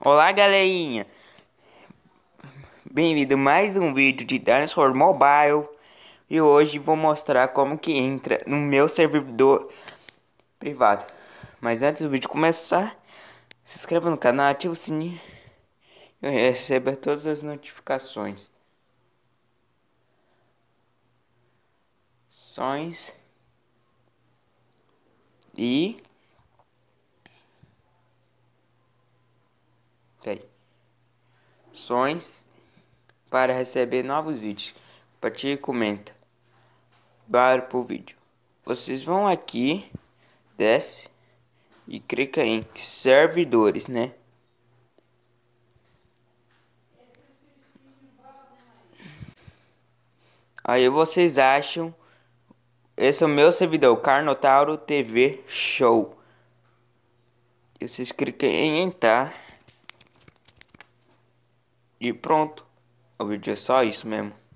Olá galerinha, bem-vindo a mais um vídeo de Dinosaur Mobile E hoje vou mostrar como que entra no meu servidor privado Mas antes do vídeo começar, se inscreva no canal, ative o sininho E receba todas as notificações Sons E notificações para receber novos vídeos. Compartilhe e comenta. Barra pro vídeo. Vocês vão aqui, desce e clica em servidores, né? Aí vocês acham esse é o meu servidor, Carnotauro TV Show. E vocês clicam em entrar. E pronto. O vídeo é só isso mesmo.